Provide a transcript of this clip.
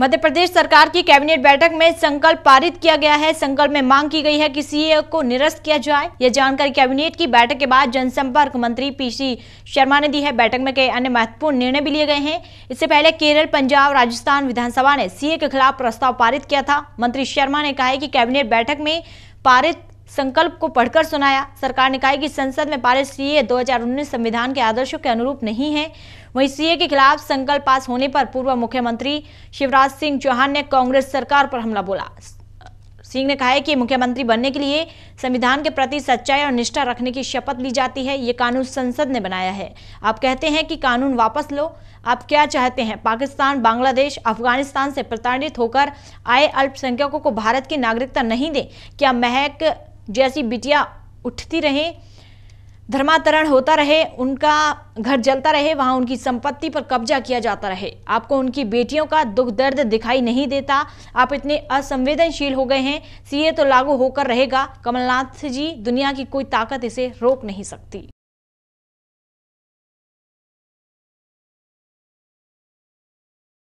मध्य प्रदेश सरकार की कैबिनेट बैठक में संकल्प पारित किया गया है संकल्प में मांग की गई है कि सीए को निरस्त किया जाए यह जानकारी कैबिनेट की बैठक के बाद जनसंपर्क मंत्री पीसी शर्मा ने दी है बैठक में कई अन्य महत्वपूर्ण निर्णय भी लिए गए हैं इससे पहले केरल पंजाब राजस्थान विधानसभा ने सीए के खिलाफ प्रस्ताव पारित किया था मंत्री शर्मा ने कहा है कि कैबिनेट बैठक में पारित संकल्प को पढ़कर सुनाया सरकार ने कहा कि संसद में पारित सीए 2019 संविधान के आदर्शों के अनुरूप नहीं है वहीं सीए के खिलाफ संकल्प पास होने पर पूर्व मुख्यमंत्री शिवराज सिंह चौहान ने कांग्रेस सरकार पर हमला बोला सिंह ने कहा है कि मुख्यमंत्री बनने के लिए संविधान के प्रति सच्चाई और निष्ठा रखने की शपथ ली जाती है ये कानून संसद ने बनाया है आप कहते हैं कि कानून वापस लो आप क्या चाहते हैं पाकिस्तान बांग्लादेश अफगानिस्तान से प्रताड़ित होकर आए अल्पसंख्यकों को भारत की नागरिकता नहीं दे क्या महक जैसी बिटिया उठती रहें धर्मांतरण होता रहे उनका घर जलता रहे वहां उनकी संपत्ति पर कब्जा किया जाता रहे आपको उनकी बेटियों का दुख दर्द दिखाई नहीं देता आप इतने असंवेदनशील हो गए हैं सीए तो लागू होकर रहेगा कमलनाथ जी दुनिया की कोई ताकत इसे रोक नहीं सकती